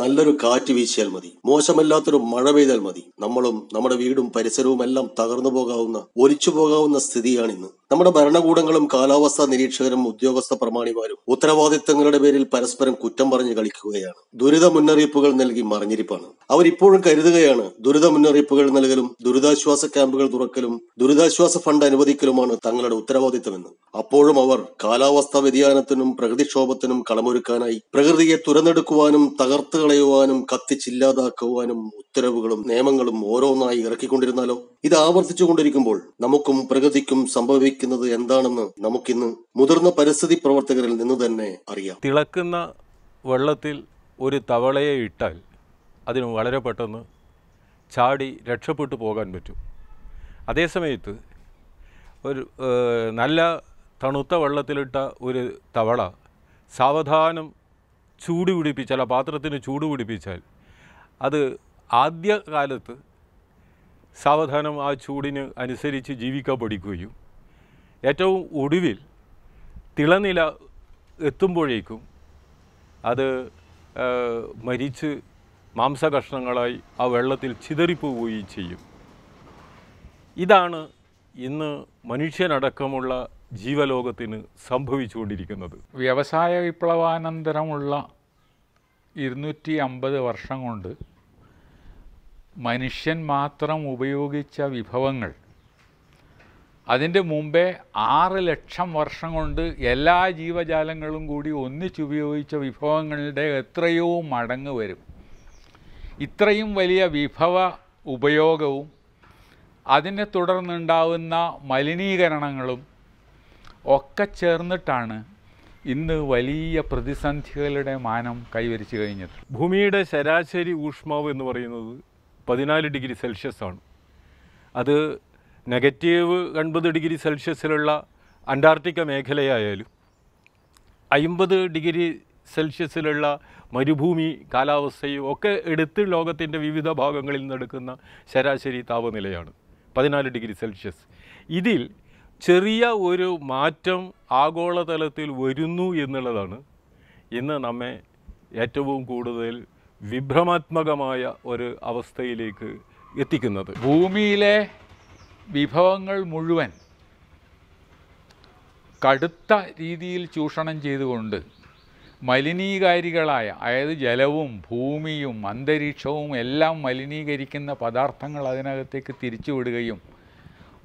നല്ലൊരു കാറ്റ് വീശിയാൽ മതി മോശമല്ലാത്തൊരു മഴ പെയ്താൽ മതി നമ്മളും നമ്മുടെ വീടും പരിസരവും എല്ലാം തകർന്നു പോകാവുന്ന ഒലിച്ചു പോകാവുന്ന ഇന്ന് നമ്മുടെ ഭരണകൂടങ്ങളും കാലാവസ്ഥാ നിരീക്ഷകരും ഉദ്യോഗസ്ഥ പ്രമാണിമാരും ഉത്തരവാദിത്തങ്ങളുടെ പേരിൽ പരസ്പരം കുറ്റം പറഞ്ഞു കളിക്കുകയാണ് ദുരിത മുന്നറിയിപ്പുകൾ നൽകി മറിഞ്ഞിരിപ്പാണ് അവരിപ്പോഴും കരുതുകയാണ് ദുരിത മുന്നറിയിപ്പുകൾ നൽകലും ദുരിതാശ്വാസ ക്യാമ്പുകൾ തുറക്കലും ദുരിതാശ്വാസ ഫണ്ട് അനുവദിക്കലുമാണ് തങ്ങളുടെ ഉത്തരവാദിത്തമെന്ന് അപ്പോഴും അവർ കാലാവസ്ഥാ വ്യതിയാനത്തിനും പ്രകൃതിക്ഷോഭത്തിനും കളമൊരുക്കാനായി പ്രകൃതിയെ തുരന്നെടുക്കുവാനും തകർത്ത് കളയുവാനും കത്തിച്ചില്ലാതാക്കുവാനും ഉത്തരവുകളും നിയമങ്ങളും ഓരോന്നായി ഇറക്കിക്കൊണ്ടിരുന്നാലോ ഇത് ആവർത്തിച്ചുകൊണ്ടിരിക്കുമ്പോൾ നമുക്കും പ്രകൃതിക്കും സംഭവിക്കുന്നത് എന്താണെന്ന് നമുക്കിന്ന് മുതിർന്ന പരിസ്ഥിതി പ്രവർത്തകരിൽ നിന്ന് തന്നെ അറിയാം തിളക്കുന്ന വെള്ളത്തിൽ ഒരു തവളയെ ഇട്ടാൽ അതിന് വളരെ പെട്ടെന്ന് ചാടി രക്ഷപ്പെട്ടു പോകാൻ പറ്റും അതേസമയത്ത് ഒരു നല്ല തണുത്ത വെള്ളത്തിലിട്ട ഒരു തവള സാവധാനം ചൂട് പിടിപ്പിച്ചാൽ ആ പാത്രത്തിന് ചൂട് പിടിപ്പിച്ചാൽ അത് ആദ്യകാലത്ത് സാവധാനം ആ ചൂടിന് അനുസരിച്ച് ജീവിക്കാൻ പഠിക്കുകയും ഏറ്റവും ഒടുവിൽ തിളനില എത്തുമ്പോഴേക്കും അത് മരിച്ച് മാംസകഷ്ണങ്ങളായി ആ വെള്ളത്തിൽ ചിതറിപ്പോവുകയും ചെയ്യും ഇതാണ് ഇന്ന് മനുഷ്യനടക്കമുള്ള ജീവലോകത്തിന് സംഭവിച്ചുകൊണ്ടിരിക്കുന്നത് വ്യവസായ വിപ്ലവാനന്തരമുള്ള ഇരുന്നൂറ്റി അമ്പത് വർഷം കൊണ്ട് മനുഷ്യൻ മാത്രം ഉപയോഗിച്ച വിഭവങ്ങൾ അതിൻ്റെ മുമ്പേ ആറ് ലക്ഷം വർഷം കൊണ്ട് എല്ലാ ജീവജാലങ്ങളും കൂടി ഒന്നിച്ചുപയോഗിച്ച വിഭവങ്ങളുടെ എത്രയോ മടങ്ങ് വരും ഇത്രയും വലിയ വിഭവ ഉപയോഗവും അതിനെ തുടർന്നുണ്ടാവുന്ന മലിനീകരണങ്ങളും ഒക്കെ ചേർന്നിട്ടാണ് ഇന്ന് വലിയ പ്രതിസന്ധികളുടെ മാനം കൈവരിച്ചു കഴിഞ്ഞത് ഭൂമിയുടെ ശരാശരി ഊഷ്മാവ് എന്ന് പറയുന്നത് പതിനാല് ഡിഗ്രി സെൽഷ്യസ് ആണ് അത് നെഗറ്റീവ് എൺപത് ഡിഗ്രി സെൽഷ്യസിലുള്ള അന്റാർട്ടിക്ക മേഖലയായാലും അയിമ്പത് ഡിഗ്രി സെൽഷ്യസിലുള്ള മരുഭൂമി കാലാവസ്ഥയും ഒക്കെ എടുത്ത് ലോകത്തിൻ്റെ വിവിധ ഭാഗങ്ങളിൽ നിന്നെടുക്കുന്ന ശരാശരി താപനിലയാണ് പതിനാല് ഡിഗ്രി സെൽഷ്യസ് ഇതിൽ ചെറിയ ഒരു മാറ്റം ആഗോളതലത്തിൽ വരുന്നു എന്നുള്ളതാണ് ഇന്ന് നമ്മെ ഏറ്റവും കൂടുതൽ വിഭ്രമാത്മകമായ ഒരു അവസ്ഥയിലേക്ക് എത്തിക്കുന്നത് ഭൂമിയിലെ വിഭവങ്ങൾ മുഴുവൻ കടുത്ത രീതിയിൽ ചൂഷണം ചെയ്തുകൊണ്ട് മലിനീകാരികളായ അതായത് ജലവും ഭൂമിയും അന്തരീക്ഷവും എല്ലാം മലിനീകരിക്കുന്ന പദാർത്ഥങ്ങൾ അതിനകത്തേക്ക് തിരിച്ചുവിടുകയും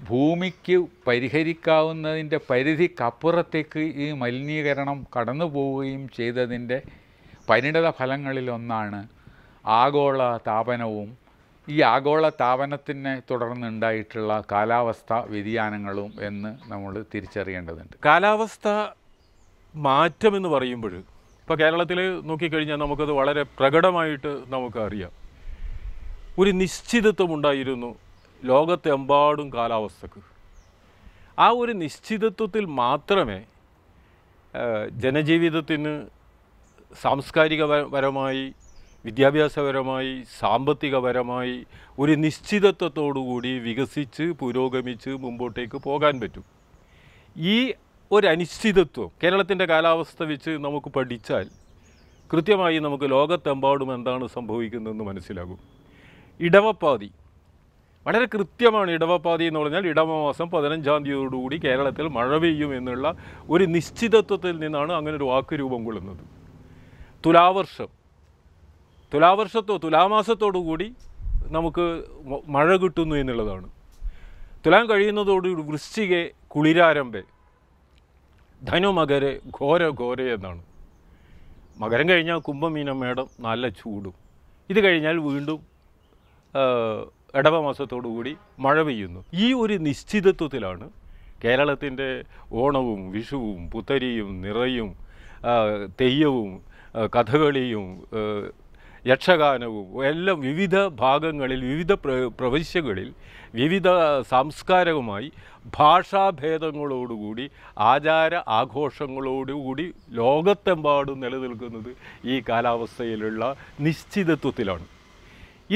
ഭൂമിക്ക് പരിഹരിക്കാവുന്നതിൻ്റെ പരിധിക്കപ്പുറത്തേക്ക് ഈ മലിനീകരണം കടന്നു പോവുകയും ചെയ്തതിൻ്റെ പരിണിത ഫലങ്ങളിലൊന്നാണ് ആഗോള താപനവും ഈ ആഗോള താപനത്തിനെ തുടർന്നുണ്ടായിട്ടുള്ള കാലാവസ്ഥ വ്യതിയാനങ്ങളും എന്ന് നമ്മൾ തിരിച്ചറിയേണ്ടതുണ്ട് കാലാവസ്ഥ മാറ്റമെന്ന് പറയുമ്പോൾ ഇപ്പോൾ കേരളത്തിൽ നോക്കിക്കഴിഞ്ഞാൽ നമുക്കത് വളരെ പ്രകടമായിട്ട് നമുക്കറിയാം ഒരു നിശ്ചിതത്വം ഉണ്ടായിരുന്നു ലോകത്തെമ്പാടും കാലാവസ്ഥക്ക് ആ ഒരു നിശ്ചിതത്വത്തിൽ മാത്രമേ ജനജീവിതത്തിന് സാംസ്കാരികപരമായി വിദ്യാഭ്യാസപരമായി സാമ്പത്തികപരമായി ഒരു നിശ്ചിതത്വത്തോടുകൂടി വികസിച്ച് പുരോഗമിച്ച് മുമ്പോട്ടേക്ക് പോകാൻ പറ്റും ഈ ഒരു അനിശ്ചിതത്വം കേരളത്തിൻ്റെ കാലാവസ്ഥ വെച്ച് നമുക്ക് പഠിച്ചാൽ കൃത്യമായി നമുക്ക് ലോകത്തെമ്പാടും എന്താണ് സംഭവിക്കുന്നതെന്ന് മനസ്സിലാകും ഇടവപ്പാതി വളരെ കൃത്യമാണ് ഇടവപ്പാതി എന്ന് പറഞ്ഞാൽ ഇടവമാസം പതിനഞ്ചാം തീയതിയോടുകൂടി കേരളത്തിൽ മഴ പെയ്യും എന്നുള്ള ഒരു നിശ്ചിതത്വത്തിൽ നിന്നാണ് അങ്ങനെ ഒരു വാക്ക് രൂപം കൊള്ളുന്നത് തുലാവർഷം തുലാവർഷത്തോ തുലാമാസത്തോടുകൂടി നമുക്ക് മഴ കിട്ടുന്നു എന്നുള്ളതാണ് തുലാം കഴിയുന്നതോടുകൂടി വൃശ്ചികെ കുളിരാരംഭെ ധനുമകരെ ഘോര ഘോര എന്നാണ് മകരം കഴിഞ്ഞാൽ കുംഭമീനം മേടം നല്ല ചൂടും ഇത് കഴിഞ്ഞാൽ വീണ്ടും ഇടവമാസത്തോടുകൂടി മഴ പെയ്യുന്നു ഈ ഒരു നിശ്ചിതത്വത്തിലാണ് കേരളത്തിൻ്റെ ഓണവും വിഷുവും പുത്തരിയും നിറയും തെയ്യവും കഥകളിയും യക്ഷഗാനവും എല്ലാം വിവിധ ഭാഗങ്ങളിൽ വിവിധ പ്രവിശ്യകളിൽ വിവിധ സാംസ്കാരികമായി ഭാഷാഭേദങ്ങളോടുകൂടി ആചാര ആഘോഷങ്ങളോടുകൂടി ലോകത്തെമ്പാടും നിലനിൽക്കുന്നത് ഈ കാലാവസ്ഥയിലുള്ള നിശ്ചിതത്വത്തിലാണ്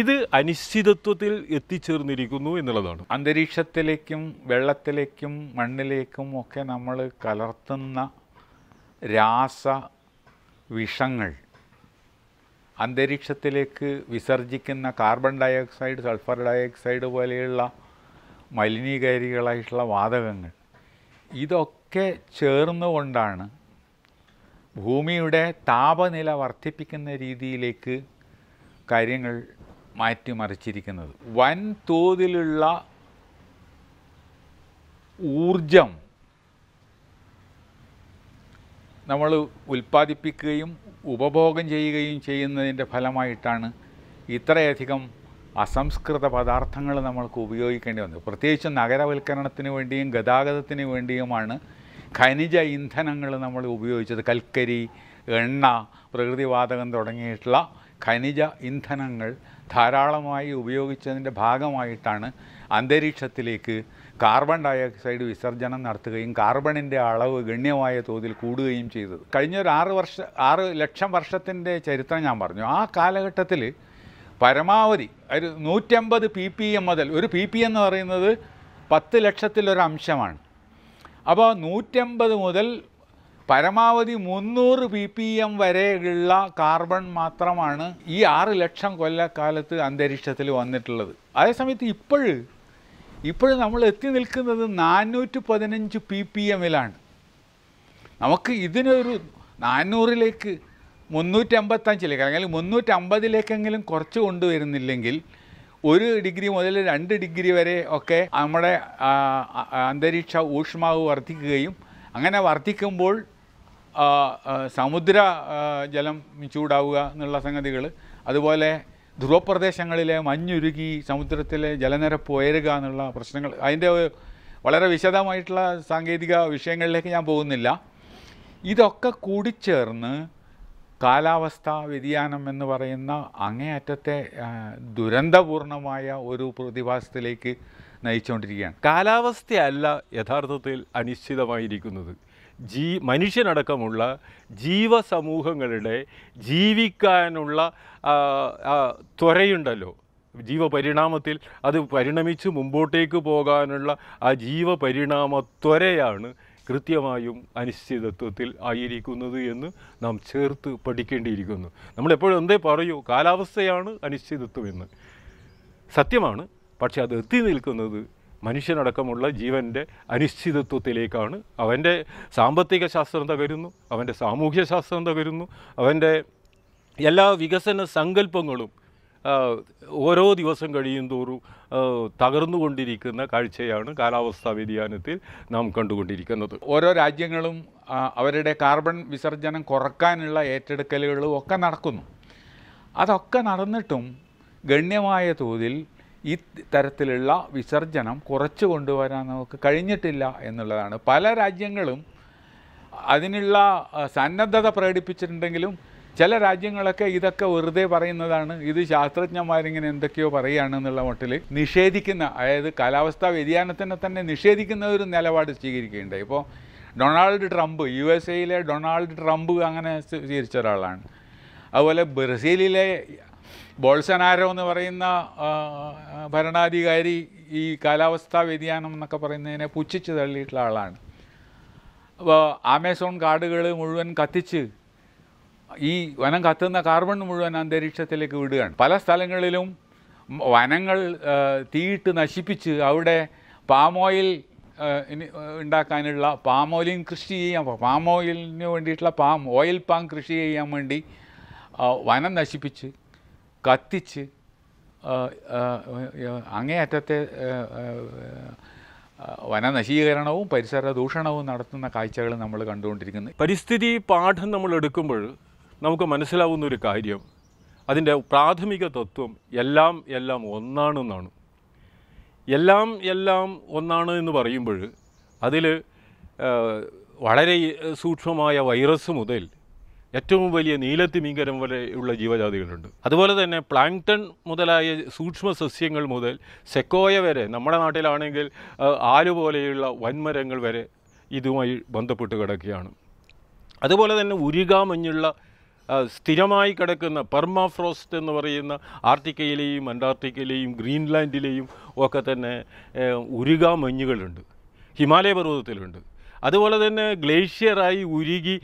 ഇത് അനിശ്ചിതത്വത്തിൽ എത്തിച്ചേർന്നിരിക്കുന്നു എന്നുള്ളതാണ് അന്തരീക്ഷത്തിലേക്കും വെള്ളത്തിലേക്കും മണ്ണിലേക്കും ഒക്കെ നമ്മൾ കലർത്തുന്ന രാസ വിഷങ്ങൾ അന്തരീക്ഷത്തിലേക്ക് വിസർജിക്കുന്ന കാർബൺ ഡയോക്സൈഡ് സൾഫർ ഡയോക്സൈഡ് പോലെയുള്ള മലിനീകാരികളായിട്ടുള്ള വാതകങ്ങൾ ഇതൊക്കെ ചേർന്നുകൊണ്ടാണ് ഭൂമിയുടെ താപനില വർദ്ധിപ്പിക്കുന്ന രീതിയിലേക്ക് കാര്യങ്ങൾ മാറ്റിമറിച്ചിരിക്കുന്നത് വൻ തോതിലുള്ള ഊർജം നമ്മൾ ഉൽപ്പാദിപ്പിക്കുകയും ഉപഭോഗം ചെയ്യുകയും ചെയ്യുന്നതിൻ്റെ ഫലമായിട്ടാണ് ഇത്രയധികം അസംസ്കൃത പദാർത്ഥങ്ങൾ നമ്മൾക്ക് ഉപയോഗിക്കേണ്ടി വന്നത് പ്രത്യേകിച്ച് നഗരവൽക്കരണത്തിന് വേണ്ടിയും ഗതാഗതത്തിന് വേണ്ടിയുമാണ് ഖനിജ ഇന്ധനങ്ങൾ നമ്മൾ ഉപയോഗിച്ചത് കൽക്കരി എണ്ണ പ്രകൃതിവാതകം തുടങ്ങിയിട്ടുള്ള ഖനിജ ഇന്ധനങ്ങൾ ധാരാളമായി ഉപയോഗിച്ചതിൻ്റെ ഭാഗമായിട്ടാണ് അന്തരീക്ഷത്തിലേക്ക് കാർബൺ ഡയോക്സൈഡ് വിസർജനം നടത്തുകയും കാർബണിൻ്റെ അളവ് ഗണ്യമായ തോതിൽ കൂടുകയും ചെയ്തത് കഴിഞ്ഞ ഒരു ആറ് വർഷ ആറ് ലക്ഷം വർഷത്തിൻ്റെ ചരിത്രം ഞാൻ പറഞ്ഞു ആ കാലഘട്ടത്തിൽ പരമാവധി ഒരു നൂറ്റമ്പത് പി പി എം മുതൽ ഒരു പി പി എന്ന് പറയുന്നത് പത്ത് ലക്ഷത്തിലൊരു അംശമാണ് അപ്പോൾ നൂറ്റമ്പത് മുതൽ പരമാവധി മുന്നൂറ് പി പി എം വരെയുള്ള കാർബൺ മാത്രമാണ് ഈ ആറ് ലക്ഷം കൊല്ലക്കാലത്ത് അന്തരീക്ഷത്തിൽ വന്നിട്ടുള്ളത് അതേസമയത്ത് ഇപ്പോഴും ഇപ്പോഴും നമ്മൾ എത്തി നിൽക്കുന്നത് നാനൂറ്റി പതിനഞ്ച് പി പി എമ്മിലാണ് നമുക്ക് ഇതിനൊരു നാനൂറിലേക്ക് മുന്നൂറ്റമ്പത്തഞ്ചിലേക്ക് അല്ലെങ്കിൽ മുന്നൂറ്റമ്പതിലേക്കെങ്കിലും കുറച്ച് കൊണ്ടുവരുന്നില്ലെങ്കിൽ ഒരു ഡിഗ്രി മുതൽ രണ്ട് ഡിഗ്രി വരെ ഒക്കെ നമ്മുടെ അന്തരീക്ഷ ഊഷ്മാവ് വർദ്ധിക്കുകയും അങ്ങനെ വർദ്ധിക്കുമ്പോൾ സമുദ്ര ജലം ചൂടാവുക എന്നുള്ള സംഗതികൾ അതുപോലെ ധ്രുവപ്രദേശങ്ങളിലെ മഞ്ഞുരുകി സമുദ്രത്തിലെ ജലനിരപ്പ് ഉയരുക എന്നുള്ള പ്രശ്നങ്ങൾ അതിൻ്റെ വളരെ വിശദമായിട്ടുള്ള സാങ്കേതിക വിഷയങ്ങളിലേക്ക് ഞാൻ പോകുന്നില്ല ഇതൊക്കെ കൂടിച്ചേർന്ന് കാലാവസ്ഥാ വ്യതിയാനം എന്ന് പറയുന്ന അങ്ങേയറ്റത്തെ ദുരന്തപൂർണമായ ഒരു പ്രതിഭാസത്തിലേക്ക് നയിച്ചുകൊണ്ടിരിക്കുകയാണ് കാലാവസ്ഥയല്ല യഥാർത്ഥത്തിൽ അനിശ്ചിതമായിരിക്കുന്നത് ജീ മനുഷ്യനടക്കമുള്ള ജീവസമൂഹങ്ങളുടെ ജീവിക്കാനുള്ള ത്വരയുണ്ടല്ലോ ജീവപരിണാമത്തിൽ അത് പരിണമിച്ച് മുമ്പോട്ടേക്ക് പോകാനുള്ള ആ ജീവപരിണാമ ത്വരയാണ് കൃത്യമായും അനിശ്ചിതത്വത്തിൽ ആയിരിക്കുന്നത് എന്ന് നാം ചേർത്ത് പഠിക്കേണ്ടിയിരിക്കുന്നു നമ്മളെപ്പോഴും എന്തേ പറയൂ കാലാവസ്ഥയാണ് എന്ന് സത്യമാണ് പക്ഷേ അത് എത്തി നിൽക്കുന്നത് മനുഷ്യനടക്കമുള്ള ജീവൻ്റെ അനിശ്ചിതത്വത്തിലേക്കാണ് അവൻ്റെ സാമ്പത്തിക ശാസ്ത്രം തകരുന്നു അവൻ്റെ സാമൂഹ്യ ശാസ്ത്രം തകരുന്നു അവൻ്റെ എല്ലാ വികസന സങ്കല്പങ്ങളും ഓരോ ദിവസം കഴിയും തോറും തകർന്നുകൊണ്ടിരിക്കുന്ന കാഴ്ചയാണ് കാലാവസ്ഥാ വ്യതിയാനത്തിൽ നാം കണ്ടുകൊണ്ടിരിക്കുന്നത് ഓരോ രാജ്യങ്ങളും അവരുടെ കാർബൺ വിസർജനം കുറക്കാനുള്ള ഏറ്റെടുക്കലുകളും ഒക്കെ നടക്കുന്നു അതൊക്കെ നടന്നിട്ടും ഗണ്യമായ തോതിൽ ഈ തരത്തിലുള്ള വിസർജനം കുറച്ചു കൊണ്ടുവരാൻ നമുക്ക് കഴിഞ്ഞിട്ടില്ല എന്നുള്ളതാണ് പല രാജ്യങ്ങളും അതിനുള്ള സന്നദ്ധത പ്രകടിപ്പിച്ചിട്ടുണ്ടെങ്കിലും ചില രാജ്യങ്ങളൊക്കെ ഇതൊക്കെ വെറുതെ പറയുന്നതാണ് ഇത് ശാസ്ത്രജ്ഞന്മാരിങ്ങനെ എന്തൊക്കെയോ പറയുകയാണെന്നുള്ള മട്ടിൽ നിഷേധിക്കുന്ന അതായത് കാലാവസ്ഥാ വ്യതിയാനത്തിനെ തന്നെ നിഷേധിക്കുന്ന ഒരു നിലപാട് സ്വീകരിക്കുകയുണ്ടായി ഇപ്പോൾ ഡൊണാൾഡ് ട്രംപ് യു എസ് എയിലെ ഡൊണാൾഡ് ട്രംപ് അങ്ങനെ സ്വീകരിച്ച ഒരാളാണ് അതുപോലെ ബ്രസീലിലെ ബോൾസനാരോ എന്ന് പറയുന്ന ഭരണാധികാരി ഈ കാലാവസ്ഥാ വ്യതിയാനം എന്നൊക്കെ പറയുന്നതിനെ പുച്ഛിച്ച് തള്ളിയിട്ടുള്ള ആളാണ് അപ്പോൾ ആമസോൺ കാടുകൾ മുഴുവൻ കത്തിച്ച് ഈ വനം കത്തുന്ന കാർബൺ മുഴുവൻ അന്തരീക്ഷത്തിലേക്ക് വിടുകയാണ് പല സ്ഥലങ്ങളിലും വനങ്ങൾ തീയിട്ട് നശിപ്പിച്ച് അവിടെ പാം ഓയിൽ ഉണ്ടാക്കാനുള്ള പാം ഓയിൽ കൃഷി ചെയ്യാൻ പാം ഓയിലിന് വേണ്ടിയിട്ടുള്ള പാം ഓയിൽ പാം കൃഷി ചെയ്യാൻ വേണ്ടി വനം നശിപ്പിച്ച് കത്തിച്ച് അങ്ങേയറ്റത്തെ വനനശീകരണവും പരിസര ദൂഷണവും നടത്തുന്ന കാഴ്ചകൾ നമ്മൾ കണ്ടുകൊണ്ടിരിക്കുന്നത് പരിസ്ഥിതി പാഠം നമ്മൾ എടുക്കുമ്പോൾ നമുക്ക് മനസ്സിലാവുന്ന ഒരു കാര്യം അതിൻ്റെ പ്രാഥമിക തത്വം എല്ലാം എല്ലാം ഒന്നാണെന്നാണ് എല്ലാം എല്ലാം ഒന്നാണ് എന്ന് പറയുമ്പോൾ അതിൽ വളരെ സൂക്ഷ്മമായ വൈറസ് മുതൽ ഏറ്റവും വലിയ നീലത്തി മീൻകരം വരെയുള്ള ജീവജാതികളുണ്ട് അതുപോലെ തന്നെ പ്ലാങ്ടൺ മുതലായ സൂക്ഷ്മ സസ്യങ്ങൾ മുതൽ സെക്കോയ വരെ നമ്മുടെ നാട്ടിലാണെങ്കിൽ ആലു പോലെയുള്ള വൻമരങ്ങൾ വരെ ഇതുമായി ബന്ധപ്പെട്ട് കിടക്കുകയാണ് അതുപോലെ തന്നെ ഉരുകാമഞ്ഞുള്ള സ്ഥിരമായി കിടക്കുന്ന പെർമാഫ്രോസ്റ്റ് എന്ന് പറയുന്ന ആർട്ടിക്കയിലെയും അന്റാർട്ടിക്കയിലെയും ഗ്രീൻലാൻഡിലെയും ഒക്കെ തന്നെ ഉരുകാമഞ്ഞുകളുണ്ട് ഹിമാലയ പർവ്വതത്തിലുണ്ട് അതുപോലെ തന്നെ ഗ്ലേഷ്യറായി ഉരുകി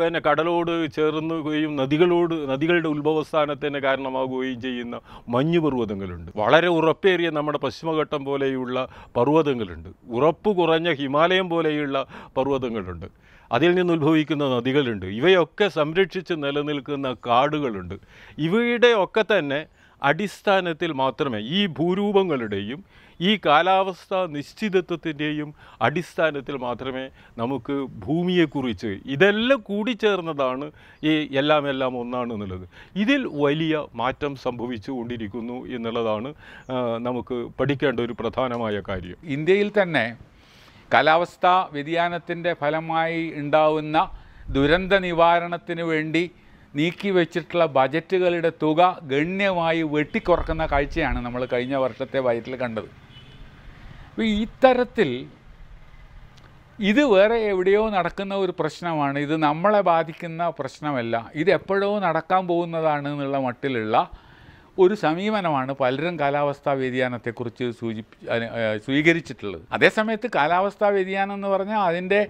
പിന്നെ കടലോട് ചേർന്നുകയും നദികളോട് നദികളുടെ ഉത്ഭവസ്ഥാനത്തിന് കാരണമാകുകയും ചെയ്യുന്ന മഞ്ഞു പർവ്വതങ്ങളുണ്ട് വളരെ ഉറപ്പേറിയ നമ്മുടെ പശ്ചിമഘട്ടം പോലെയുള്ള പർവ്വതങ്ങളുണ്ട് ഉറപ്പ് കുറഞ്ഞ ഹിമാലയം പോലെയുള്ള പർവ്വതങ്ങളുണ്ട് അതിൽ നിന്ന് ഉത്ഭവിക്കുന്ന നദികളുണ്ട് ഇവയൊക്കെ സംരക്ഷിച്ച് നിലനിൽക്കുന്ന കാടുകളുണ്ട് ഇവയുടെ ഒക്കെ തന്നെ അടിസ്ഥാനത്തിൽ മാത്രമേ ഈ ഭൂരൂപങ്ങളുടെയും ഈ കാലാവസ്ഥ നിശ്ചിതത്വത്തിൻ്റെയും അടിസ്ഥാനത്തിൽ മാത്രമേ നമുക്ക് ഭൂമിയെക്കുറിച്ച് ഇതെല്ലാം ചേർന്നതാണ് ഈ എല്ലാം എല്ലാം ഒന്നാണ് എന്നുള്ളത് ഇതിൽ വലിയ മാറ്റം സംഭവിച്ചു കൊണ്ടിരിക്കുന്നു എന്നുള്ളതാണ് നമുക്ക് പഠിക്കേണ്ട ഒരു പ്രധാനമായ കാര്യം ഇന്ത്യയിൽ തന്നെ കാലാവസ്ഥാ വ്യതിയാനത്തിൻ്റെ ഫലമായി ഉണ്ടാവുന്ന ദുരന്ത നിവാരണത്തിന് വേണ്ടി നീക്കി വെച്ചിട്ടുള്ള ബജറ്റുകളുടെ തുക ഗണ്യമായി വെട്ടിക്കുറക്കുന്ന കാഴ്ചയാണ് നമ്മൾ കഴിഞ്ഞ വർഷത്തെ ബജറ്റിൽ കണ്ടത് അപ്പോൾ ഇത്തരത്തിൽ ഇത് വേറെ എവിടെയോ നടക്കുന്ന ഒരു പ്രശ്നമാണ് ഇത് നമ്മളെ ബാധിക്കുന്ന പ്രശ്നമല്ല ഇത് എപ്പോഴോ നടക്കാൻ പോകുന്നതാണ് എന്നുള്ള മട്ടിലുള്ള ഒരു സമീപനമാണ് പലരും കാലാവസ്ഥാ വ്യതിയാനത്തെക്കുറിച്ച് സൂചിപ്പി സ്വീകരിച്ചിട്ടുള്ളത് അതേസമയത്ത് കാലാവസ്ഥാ വ്യതിയാനം എന്ന് പറഞ്ഞാൽ അതിൻ്റെ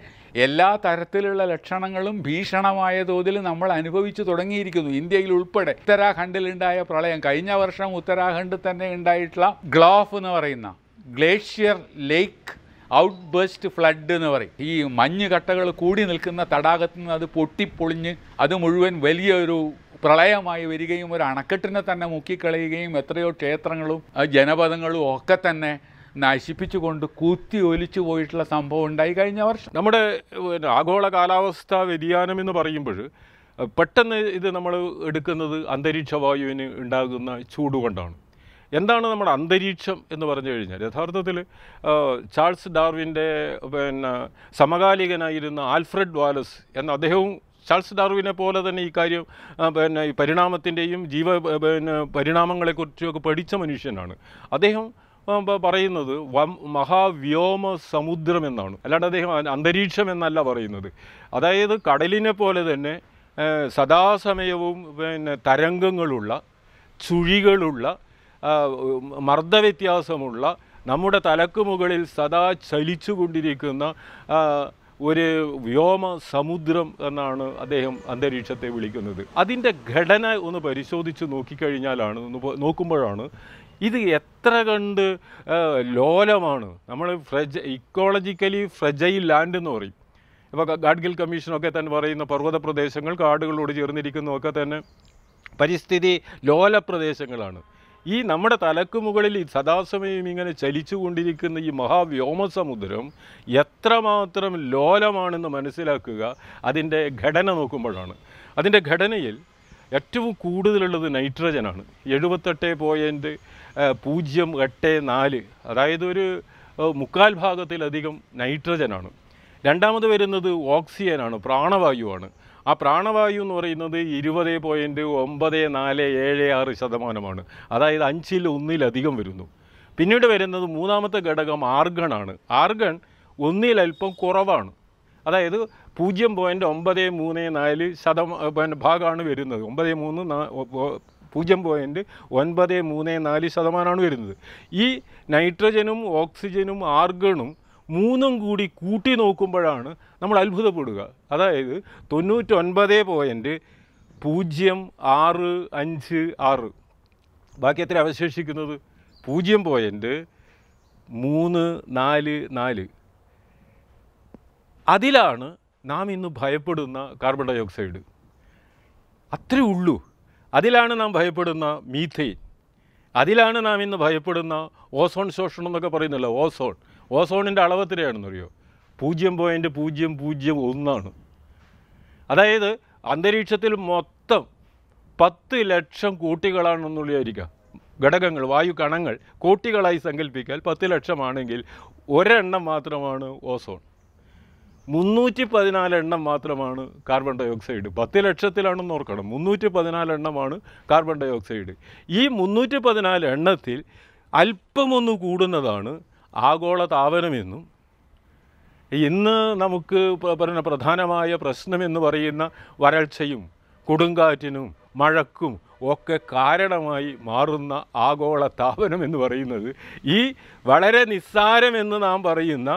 എല്ലാ തരത്തിലുള്ള ലക്ഷണങ്ങളും ഭീഷണമായ തോതിൽ നമ്മൾ അനുഭവിച്ചു തുടങ്ങിയിരിക്കുന്നു ഇന്ത്യയിൽ ഉൾപ്പെടെ ഉത്തരാഖണ്ഡിലുണ്ടായ പ്രളയം കഴിഞ്ഞ വർഷം ഉത്തരാഖണ്ഡിൽ തന്നെ ഉണ്ടായിട്ടുള്ള ഗ്ലോഫ് എന്ന് പറയുന്ന glacier lake out burst flood എന്ന് പറയും ഈ മഞ്ഞ് കട്ടകൾ കൂടി നിൽക്കുന്ന തടാകത്തിൽ നിന്ന് അത് പൊട്ടിപ്പൊളിഞ്ഞ് അത് മുഴുവൻ വലിയൊരു പ്രളയമായി വരികയും ഒരു അണക്കെട്ടിനെ തന്നെ മുക്കിക്കളയുകയും എത്രയോ ക്ഷേത്രങ്ങളും ജനപദങ്ങളും ഒക്കെ തന്നെ നശിപ്പിച്ചുകൊണ്ട് കൂത്തി ഒലിച്ചു പോയിട്ടുള്ള സംഭവം ഉണ്ടായി കഴിഞ്ഞ വർഷം നമ്മുടെ ആഗോള കാലാവസ്ഥ വ്യതിയാനം എന്ന് പറയുമ്പോൾ പെട്ടെന്ന് ഇത് നമ്മൾ എടുക്കുന്നത് അന്തരീക്ഷ വായുവിന് ഉണ്ടാകുന്ന കൊണ്ടാണ് എന്താണ് നമ്മുടെ അന്തരീക്ഷം എന്ന് പറഞ്ഞു കഴിഞ്ഞാൽ യഥാർത്ഥത്തിൽ ചാൾസ് ഡാർവിൻ്റെ പിന്നെ സമകാലികനായിരുന്ന ആൽഫ്രഡ് വാലസ് എന്ന അദ്ദേഹവും ചാൾസ് ഡാർവിനെ പോലെ തന്നെ ഈ കാര്യം പിന്നെ ഈ പരിണാമത്തിൻ്റെയും ജീവ പിന്നെ പരിണാമങ്ങളെക്കുറിച്ചുമൊക്കെ പഠിച്ച മനുഷ്യനാണ് അദ്ദേഹം പറയുന്നത് മഹാവ്യോമ സമുദ്രം എന്നാണ് അല്ലാണ്ട് അദ്ദേഹം അന്തരീക്ഷം എന്നല്ല പറയുന്നത് അതായത് കടലിനെ പോലെ തന്നെ സദാസമയവും പിന്നെ തരംഗങ്ങളുള്ള ചുഴികളുള്ള മർദ്ദവ്യത്യാസമുള്ള നമ്മുടെ തലക്ക് മുകളിൽ സദാ ചലിച്ചുകൊണ്ടിരിക്കുന്ന ഒരു വ്യോമ സമുദ്രം എന്നാണ് അദ്ദേഹം അന്തരീക്ഷത്തെ വിളിക്കുന്നത് അതിൻ്റെ ഘടന ഒന്ന് പരിശോധിച്ച് നോക്കിക്കഴിഞ്ഞാലാണ് നോക്കുമ്പോഴാണ് ഇത് എത്ര കണ്ട് ലോലമാണ് നമ്മൾ ഫ്രജ ഇക്കോളജിക്കലി ഫ്രജൈൽ ലാൻഡ് എന്ന് പറയും ഇപ്പോൾ ഗാഡ്ഗിൽ കമ്മീഷനൊക്കെ തന്നെ പറയുന്ന പർവ്വത പ്രദേശങ്ങൾ കാടുകളോട് ചേർന്നിരിക്കുന്നതൊക്കെ തന്നെ പരിസ്ഥിതി ലോല പ്രദേശങ്ങളാണ് ഈ നമ്മുടെ തലക്ക് മുകളിൽ സദാസമയം ഇങ്ങനെ ചലിച്ചുകൊണ്ടിരിക്കുന്ന ഈ മഹാവ്യോമസമുദ്രം എത്രമാത്രം ലോലമാണെന്ന് മനസ്സിലാക്കുക അതിൻ്റെ ഘടന നോക്കുമ്പോഴാണ് അതിൻ്റെ ഘടനയിൽ ഏറ്റവും കൂടുതലുള്ളത് നൈട്രജനാണ് എഴുപത്തെട്ട് പോയിൻറ്റ് പൂജ്യം എട്ട് നാല് അതായത് ഒരു മുക്കാൽ ഭാഗത്തിലധികം നൈട്രജനാണ് രണ്ടാമത് വരുന്നത് ഓക്സിജനാണ് പ്രാണവായുവാണ് ആ പ്രാണവായു എന്ന് പറയുന്നത് ഇരുപത് പോയിൻറ്റ് ഒമ്പത് നാല് ഏഴ് ആറ് ശതമാനമാണ് അതായത് അഞ്ചിൽ ഒന്നിലധികം വരുന്നു പിന്നീട് വരുന്നത് മൂന്നാമത്തെ ഘടകം ആർഗണാണ് ആർഗൺ ഒന്നിലൽപ്പം കുറവാണ് അതായത് പൂജ്യം പോയിൻറ്റ് ഒമ്പത് മൂന്ന് നാല് ശതമാന ഭാഗമാണ് വരുന്നത് ഒമ്പത് മൂന്ന് പൂജ്യം പോയിൻറ്റ് ഒൻപത് മൂന്ന് നാല് ശതമാനമാണ് വരുന്നത് ഈ നൈട്രജനും ഓക്സിജനും ആർഗണും മൂന്നും കൂടി കൂട്ടി നോക്കുമ്പോഴാണ് നമ്മൾ അത്ഭുതപ്പെടുക അതായത് തൊണ്ണൂറ്റൊൻപത് പോയിൻറ്റ് പൂജ്യം ആറ് അഞ്ച് ആറ് ബാക്കി എത്ര അവശേഷിക്കുന്നത് പൂജ്യം പോയിൻറ്റ് മൂന്ന് നാല് നാല് അതിലാണ് നാം ഇന്ന് ഭയപ്പെടുന്ന കാർബൺ ഡൈ ഓക്സൈഡ് അത്രേ ഉള്ളൂ അതിലാണ് നാം ഭയപ്പെടുന്ന മീഥെയിൻ അതിലാണ് നാം ഇന്ന് ഭയപ്പെടുന്ന ഓസോൺ ശോഷണം എന്നൊക്കെ പറയുന്നല്ലോ ഓസോൺ ഓസോണിൻ്റെ അളവ് അറിയോ പൂജ്യം പോയിൻറ്റ് പൂജ്യം പൂജ്യം ഒന്നാണ് അതായത് അന്തരീക്ഷത്തിൽ മൊത്തം പത്ത് ലക്ഷം കൂട്ടികളാണെന്നുള്ളിയായിരിക്കാം ഘടകങ്ങൾ വായു കണങ്ങൾ കോട്ടികളായി സങ്കല്പിക്കാൻ പത്ത് ലക്ഷമാണെങ്കിൽ ഒരെണ്ണം മാത്രമാണ് ഓസോൺ മുന്നൂറ്റി പതിനാല് എണ്ണം മാത്രമാണ് കാർബൺ ഡൈ ഓക്സൈഡ് പത്ത് ലക്ഷത്തിലാണെന്ന് ഓർക്കണം മുന്നൂറ്റി പതിനാല് എണ്ണമാണ് കാർബൺ ഡൈ ഓക്സൈഡ് ഈ മുന്നൂറ്റി പതിനാല് എണ്ണത്തിൽ അല്പമൊന്ന് കൂടുന്നതാണ് ആഗോള താപനമെന്നും ഇന്ന് നമുക്ക് പറഞ്ഞ പ്രധാനമായ പ്രശ്നമെന്ന് പറയുന്ന വരൾച്ചയും കൊടുങ്കാറ്റിനും മഴക്കും ഒക്കെ കാരണമായി മാറുന്ന ആഗോള താപനം എന്ന് പറയുന്നത് ഈ വളരെ നിസ്സാരമെന്ന് നാം പറയുന്ന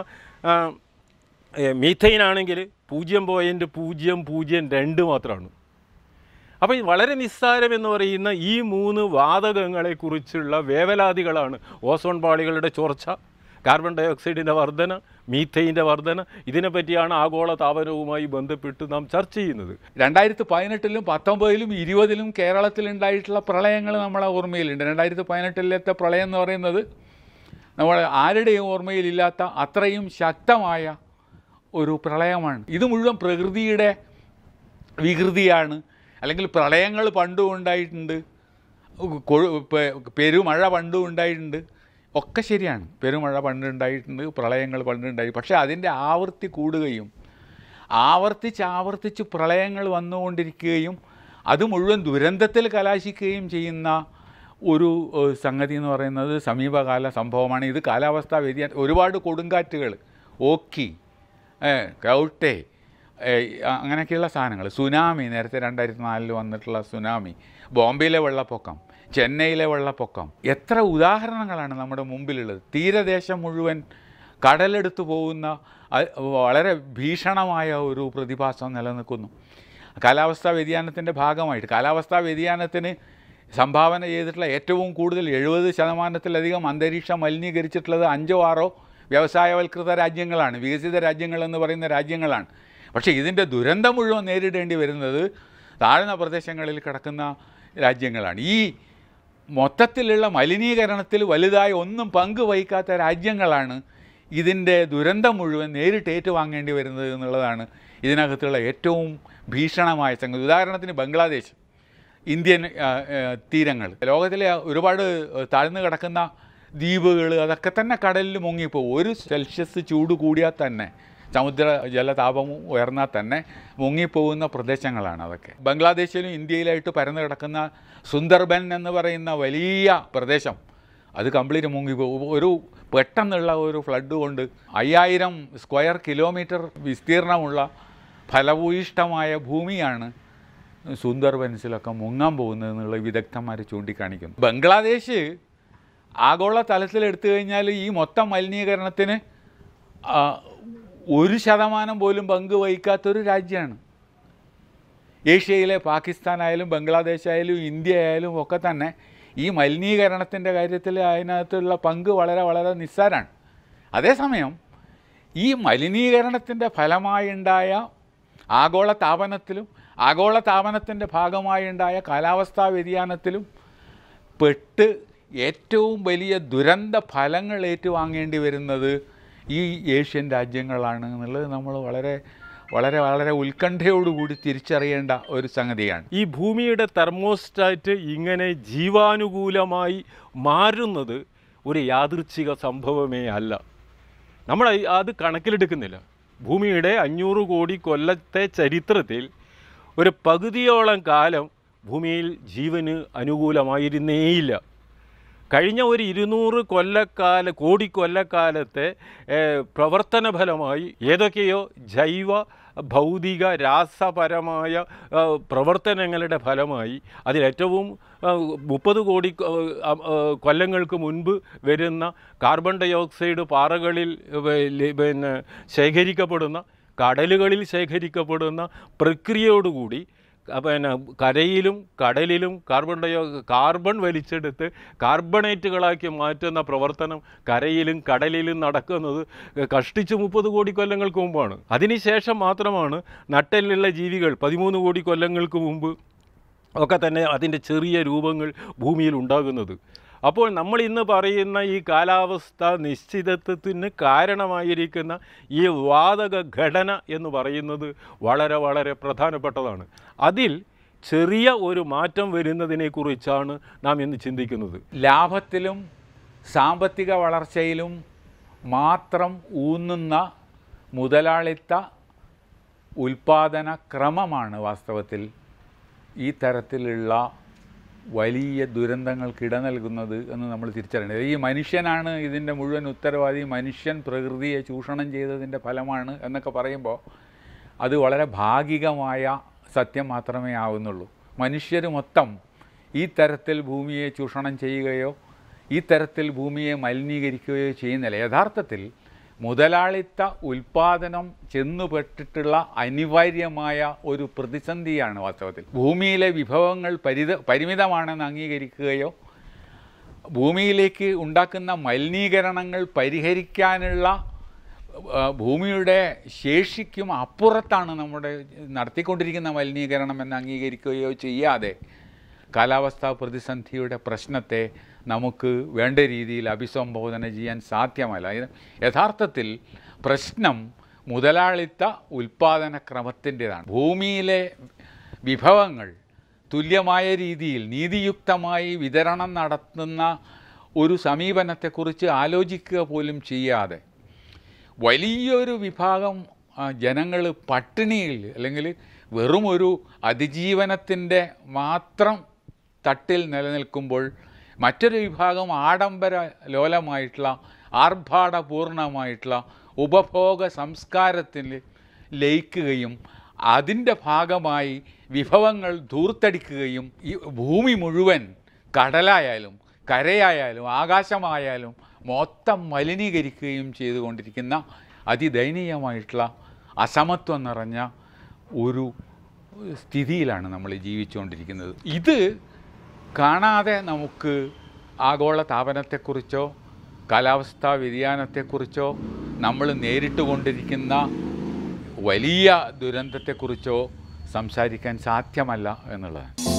മീഥൈനാണെങ്കിൽ പൂജ്യം പോയിൻ്റ് പൂജ്യം പൂജ്യം രണ്ട് മാത്രമാണ് അപ്പോൾ ഈ വളരെ നിസ്സാരമെന്ന് പറയുന്ന ഈ മൂന്ന് വാതകങ്ങളെക്കുറിച്ചുള്ള വേവലാതികളാണ് ഓസോൺ പാളികളുടെ ചോർച്ച കാർബൺ ഡൈ ഓക്സൈഡിൻ്റെ വർധന മീഥൈൻ്റെ വർധന ഇതിനെപ്പറ്റിയാണ് ആഗോള താപനവുമായി ബന്ധപ്പെട്ട് നാം ചർച്ച ചെയ്യുന്നത് രണ്ടായിരത്തി പതിനെട്ടിലും പത്തൊമ്പതിലും ഇരുപതിലും കേരളത്തിലുണ്ടായിട്ടുള്ള പ്രളയങ്ങൾ നമ്മളെ ഓർമ്മയിലുണ്ട് രണ്ടായിരത്തി പതിനെട്ടിലത്തെ പ്രളയം എന്ന് പറയുന്നത് നമ്മൾ ആരുടെയും ഓർമ്മയിലില്ലാത്ത അത്രയും ശക്തമായ ഒരു പ്രളയമാണ് ഇത് മുഴുവൻ പ്രകൃതിയുടെ വികൃതിയാണ് അല്ലെങ്കിൽ പ്രളയങ്ങൾ പണ്ടും ഉണ്ടായിട്ടുണ്ട് പെരുമഴ പണ്ടും ഉണ്ടായിട്ടുണ്ട് ഒക്കെ ശരിയാണ് പെരുമഴ പണ്ടുണ്ടായിട്ടുണ്ട് പ്രളയങ്ങൾ പണ്ടുണ്ടായി പക്ഷേ അതിൻ്റെ ആവൃത്തി കൂടുകയും ആവർത്തിച്ച് ആവർത്തിച്ച് പ്രളയങ്ങൾ വന്നുകൊണ്ടിരിക്കുകയും അത് മുഴുവൻ ദുരന്തത്തിൽ കലാശിക്കുകയും ചെയ്യുന്ന ഒരു സംഗതി എന്ന് പറയുന്നത് സമീപകാല സംഭവമാണ് ഇത് കാലാവസ്ഥാ വ്യതിയാനം ഒരുപാട് കൊടുങ്കാറ്റുകൾ ഓക്കി കൗട്ടെ അങ്ങനെയൊക്കെയുള്ള സാധനങ്ങൾ സുനാമി നേരത്തെ രണ്ടായിരത്തി നാലിൽ വന്നിട്ടുള്ള സുനാമി ബോംബെയിലെ വെള്ളപ്പൊക്കം ചെന്നൈയിലെ വെള്ളപ്പൊക്കം എത്ര ഉദാഹരണങ്ങളാണ് നമ്മുടെ മുമ്പിലുള്ളത് തീരദേശം മുഴുവൻ കടലെടുത്തു പോകുന്ന വളരെ ഭീഷണമായ ഒരു പ്രതിഭാസം നിലനിൽക്കുന്നു കാലാവസ്ഥാ വ്യതിയാനത്തിൻ്റെ ഭാഗമായിട്ട് കാലാവസ്ഥാ വ്യതിയാനത്തിന് സംഭാവന ചെയ്തിട്ടുള്ള ഏറ്റവും കൂടുതൽ എഴുപത് ശതമാനത്തിലധികം അന്തരീക്ഷം മലിനീകരിച്ചിട്ടുള്ളത് അഞ്ചോ ആറോ വ്യവസായവൽകൃത രാജ്യങ്ങളാണ് വികസിത രാജ്യങ്ങളെന്ന് പറയുന്ന രാജ്യങ്ങളാണ് പക്ഷേ ഇതിൻ്റെ ദുരന്തം മുഴുവൻ നേരിടേണ്ടി വരുന്നത് താഴ്ന്ന പ്രദേശങ്ങളിൽ കിടക്കുന്ന രാജ്യങ്ങളാണ് ഈ മൊത്തത്തിലുള്ള മലിനീകരണത്തിൽ വലുതായി ഒന്നും പങ്ക് വഹിക്കാത്ത രാജ്യങ്ങളാണ് ഇതിൻ്റെ ദുരന്തം മുഴുവൻ നേരിട്ട് ഏറ്റുവാങ്ങേണ്ടി വരുന്നത് എന്നുള്ളതാണ് ഇതിനകത്തുള്ള ഏറ്റവും ഭീഷണമായ സംഗതി ഉദാഹരണത്തിന് ബംഗ്ലാദേശ് ഇന്ത്യൻ തീരങ്ങൾ ലോകത്തിലെ ഒരുപാട് താഴ്ന്നു കിടക്കുന്ന ദ്വീപുകൾ അതൊക്കെ തന്നെ കടലിൽ മുങ്ങിപ്പോകും ഒരു സെൽഷ്യസ് ചൂട് കൂടിയാൽ തന്നെ സമുദ്ര ജലതാപം ഉയർന്നാൽ തന്നെ മുങ്ങിപ്പോകുന്ന പ്രദേശങ്ങളാണ് അതൊക്കെ ബംഗ്ലാദേശിലും ഇന്ത്യയിലായിട്ട് പരന്നു കിടക്കുന്ന സുന്ദർബൻ എന്ന് പറയുന്ന വലിയ പ്രദേശം അത് കംപ്ലീറ്റ് മുങ്ങി ഒരു പെട്ടെന്നുള്ള ഒരു ഫ്ലഡ് കൊണ്ട് അയ്യായിരം സ്ക്വയർ കിലോമീറ്റർ വിസ്തീർണമുള്ള ഫലഭൂയിഷ്ടമായ ഭൂമിയാണ് സുന്ദർബൻസിലൊക്കെ മുങ്ങാൻ പോകുന്നത് എന്നുള്ള വിദഗ്ധന്മാർ ചൂണ്ടിക്കാണിക്കുന്നു ബംഗ്ലാദേശ് ആഗോള തലത്തിലെടുത്തു കഴിഞ്ഞാൽ ഈ മൊത്തം മലിനീകരണത്തിന് ഒരു ശതമാനം പോലും പങ്ക് വഹിക്കാത്തൊരു രാജ്യമാണ് ഏഷ്യയിലെ പാകിസ്ഥാനായാലും ബംഗ്ലാദേശായാലും ഇന്ത്യ ആയാലും ഒക്കെ തന്നെ ഈ മലിനീകരണത്തിൻ്റെ കാര്യത്തിൽ അതിനകത്തുള്ള പങ്ക് വളരെ വളരെ നിസ്സാരമാണ് അതേസമയം ഈ മലിനീകരണത്തിൻ്റെ ഫലമായുണ്ടായ ആഗോള താപനത്തിലും ആഗോള താപനത്തിൻ്റെ ഭാഗമായുണ്ടായ കാലാവസ്ഥാ വ്യതിയാനത്തിലും പെട്ട് ഏറ്റവും വലിയ ദുരന്ത ഫലങ്ങൾ ഏറ്റുവാങ്ങേണ്ടി വരുന്നത് ഈ ഏഷ്യൻ രാജ്യങ്ങളാണ് എന്നുള്ളത് നമ്മൾ വളരെ വളരെ വളരെ ഉത്കണ്ഠയോടുകൂടി തിരിച്ചറിയേണ്ട ഒരു സംഗതിയാണ് ഈ ഭൂമിയുടെ തെർമോസ്റ്റാറ്റ് ഇങ്ങനെ ജീവാനുകൂലമായി മാറുന്നത് ഒരു യാദൃച്ഛിക സംഭവമേ അല്ല നമ്മൾ അത് കണക്കിലെടുക്കുന്നില്ല ഭൂമിയുടെ അഞ്ഞൂറ് കോടി കൊല്ലത്തെ ചരിത്രത്തിൽ ഒരു പകുതിയോളം കാലം ഭൂമിയിൽ ജീവന് അനുകൂലമായിരുന്നേയില്ല കഴിഞ്ഞ ഒരു ഇരുന്നൂറ് കൊല്ലക്കാല കോടി കൊല്ലക്കാലത്തെ പ്രവർത്തന ഫലമായി ഏതൊക്കെയോ ജൈവ ഭൗതിക രാസപരമായ പ്രവർത്തനങ്ങളുടെ ഫലമായി അതിലേറ്റവും മുപ്പത് കോടി കൊല്ലങ്ങൾക്ക് മുൻപ് വരുന്ന കാർബൺ ഡൈ ഓക്സൈഡ് പാറകളിൽ പിന്നെ ശേഖരിക്കപ്പെടുന്ന കടലുകളിൽ ശേഖരിക്കപ്പെടുന്ന പ്രക്രിയയോടുകൂടി പിന്നെ കരയിലും കടലിലും കാർബൺ ഡയോ കാർബൺ വലിച്ചെടുത്ത് കാർബണേറ്റുകളാക്കി മാറ്റുന്ന പ്രവർത്തനം കരയിലും കടലിലും നടക്കുന്നത് കഷ്ടിച്ച് മുപ്പത് കോടി കൊല്ലങ്ങൾക്ക് മുമ്പാണ് അതിനുശേഷം മാത്രമാണ് നട്ടലിലുള്ള ജീവികൾ പതിമൂന്ന് കോടി കൊല്ലങ്ങൾക്ക് മുമ്പ് ഒക്കെ തന്നെ അതിൻ്റെ ചെറിയ രൂപങ്ങൾ ഭൂമിയിൽ ഉണ്ടാകുന്നത് അപ്പോൾ നമ്മൾ ഇന്ന് പറയുന്ന ഈ കാലാവസ്ഥ നിശ്ചിതത്വത്തിന് കാരണമായിരിക്കുന്ന ഈ വാതക ഘടന എന്ന് പറയുന്നത് വളരെ വളരെ പ്രധാനപ്പെട്ടതാണ് അതിൽ ചെറിയ ഒരു മാറ്റം വരുന്നതിനെക്കുറിച്ചാണ് നാം ഇന്ന് ചിന്തിക്കുന്നത് ലാഭത്തിലും സാമ്പത്തിക വളർച്ചയിലും മാത്രം ഊന്നുന്ന മുതലാളിത്ത ഉൽപാദന ക്രമമാണ് വാസ്തവത്തിൽ ഈ തരത്തിലുള്ള വലിയ ദുരന്തങ്ങൾക്ക് ഇട നൽകുന്നത് എന്ന് നമ്മൾ തിരിച്ചറിയണം ഈ മനുഷ്യനാണ് ഇതിൻ്റെ മുഴുവൻ ഉത്തരവാദി മനുഷ്യൻ പ്രകൃതിയെ ചൂഷണം ചെയ്തതിൻ്റെ ഫലമാണ് എന്നൊക്കെ പറയുമ്പോൾ അത് വളരെ ഭാഗികമായ സത്യം മാത്രമേ ആവുന്നുള്ളൂ മനുഷ്യർ മൊത്തം ഈ തരത്തിൽ ഭൂമിയെ ചൂഷണം ചെയ്യുകയോ ഈ തരത്തിൽ ഭൂമിയെ മലിനീകരിക്കുകയോ ചെയ്യുന്നില്ല യഥാർത്ഥത്തിൽ മുതലാളിത്ത ഉൽപാദനം ചെന്നുപെട്ടിട്ടുള്ള അനിവാര്യമായ ഒരു പ്രതിസന്ധിയാണ് വാസ്തവത്തിൽ ഭൂമിയിലെ വിഭവങ്ങൾ പരിത പരിമിതമാണെന്ന് അംഗീകരിക്കുകയോ ഭൂമിയിലേക്ക് ഉണ്ടാക്കുന്ന മലിനീകരണങ്ങൾ പരിഹരിക്കാനുള്ള ഭൂമിയുടെ ശേഷിക്കും അപ്പുറത്താണ് നമ്മുടെ നടത്തിക്കൊണ്ടിരിക്കുന്ന മലിനീകരണം എന്ന് അംഗീകരിക്കുകയോ ചെയ്യാതെ കാലാവസ്ഥാ പ്രതിസന്ധിയുടെ പ്രശ്നത്തെ നമുക്ക് വേണ്ട രീതിയിൽ അഭിസംബോധന ചെയ്യാൻ സാധ്യമല്ല യഥാർത്ഥത്തിൽ പ്രശ്നം മുതലാളിത്ത ഉൽപ്പാദന ക്രമത്തിൻ്റെതാണ് ഭൂമിയിലെ വിഭവങ്ങൾ തുല്യമായ രീതിയിൽ നീതിയുക്തമായി വിതരണം നടത്തുന്ന ഒരു സമീപനത്തെക്കുറിച്ച് ആലോചിക്കുക പോലും ചെയ്യാതെ വലിയൊരു വിഭാഗം ജനങ്ങൾ പട്ടിണിയിൽ അല്ലെങ്കിൽ വെറും ഒരു അതിജീവനത്തിൻ്റെ മാത്രം തട്ടിൽ നിലനിൽക്കുമ്പോൾ മറ്റൊരു വിഭാഗം ആഡംബര ലോലമായിട്ടുള്ള ആർഭാടപൂർണമായിട്ടുള്ള ഉപഭോഗ സംസ്കാരത്തിൽ ലയിക്കുകയും അതിൻ്റെ ഭാഗമായി വിഭവങ്ങൾ ധൂർത്തടിക്കുകയും ഈ ഭൂമി മുഴുവൻ കടലായാലും കരയായാലും ആകാശമായാലും മൊത്തം മലിനീകരിക്കുകയും ചെയ്തുകൊണ്ടിരിക്കുന്ന അതിദയനീയമായിട്ടുള്ള അസമത്വം നിറഞ്ഞ ഒരു സ്ഥിതിയിലാണ് നമ്മൾ ജീവിച്ചുകൊണ്ടിരിക്കുന്നത് ഇത് കാണാതെ നമുക്ക് ആഗോള താപനത്തെക്കുറിച്ചോ കാലാവസ്ഥാ വ്യതിയാനത്തെക്കുറിച്ചോ നമ്മൾ നേരിട്ട് കൊണ്ടിരിക്കുന്ന വലിയ ദുരന്തത്തെക്കുറിച്ചോ സംസാരിക്കാൻ സാധ്യമല്ല എന്നുള്ളതാണ്